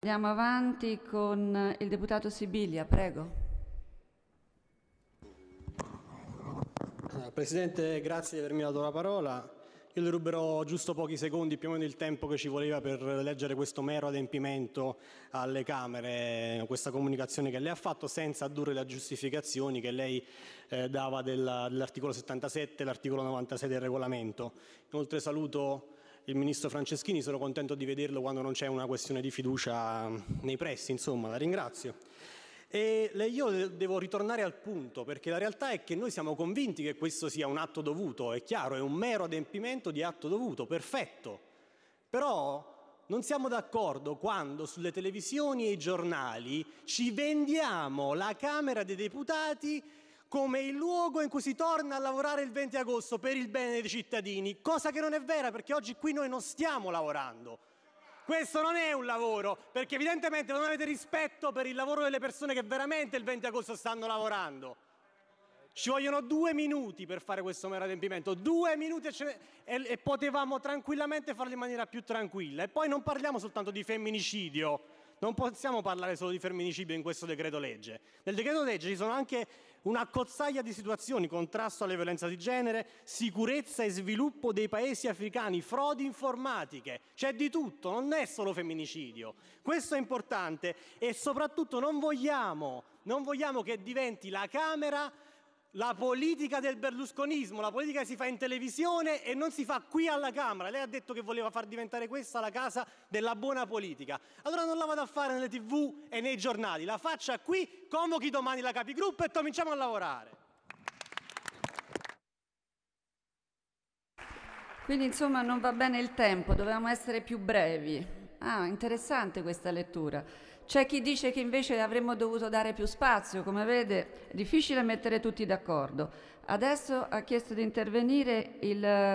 Andiamo avanti con eh, il deputato Sibilia, prego. Eh, presidente, grazie di avermi dato la parola. Io le ruberò giusto pochi secondi, più o meno il tempo che ci voleva per leggere questo mero adempimento alle Camere, questa comunicazione che lei ha fatto senza addurre le giustificazioni che lei eh, dava della, dell'articolo 77 e l'articolo 96 del regolamento. Inoltre saluto il ministro Franceschini, sono contento di vederlo quando non c'è una questione di fiducia nei pressi, insomma, la ringrazio. E io devo ritornare al punto, perché la realtà è che noi siamo convinti che questo sia un atto dovuto, è chiaro, è un mero adempimento di atto dovuto, perfetto. Però non siamo d'accordo quando sulle televisioni e i giornali ci vendiamo la Camera dei Deputati come il luogo in cui si torna a lavorare il 20 agosto per il bene dei cittadini, cosa che non è vera perché oggi qui noi non stiamo lavorando. Questo non è un lavoro, perché evidentemente non avete rispetto per il lavoro delle persone che veramente il 20 agosto stanno lavorando. Ci vogliono due minuti per fare questo mero adempimento, due minuti e, e potevamo tranquillamente farlo in maniera più tranquilla. E poi non parliamo soltanto di femminicidio, non possiamo parlare solo di femminicidio in questo decreto legge. Nel decreto legge ci sono anche una cozzaia di situazioni, contrasto alle violenze di genere, sicurezza e sviluppo dei paesi africani, frodi informatiche, c'è di tutto, non è solo femminicidio. Questo è importante e soprattutto non vogliamo, non vogliamo che diventi la Camera la politica del berlusconismo, la politica si fa in televisione e non si fa qui alla Camera. Lei ha detto che voleva far diventare questa la casa della buona politica. Allora non la vado a fare nelle tv e nei giornali, la faccia qui, convochi domani la capigruppo e cominciamo a lavorare. Quindi insomma non va bene il tempo, dovevamo essere più brevi. Ah, interessante questa lettura. C'è chi dice che invece avremmo dovuto dare più spazio, come vede è difficile mettere tutti d'accordo. Adesso ha chiesto di intervenire il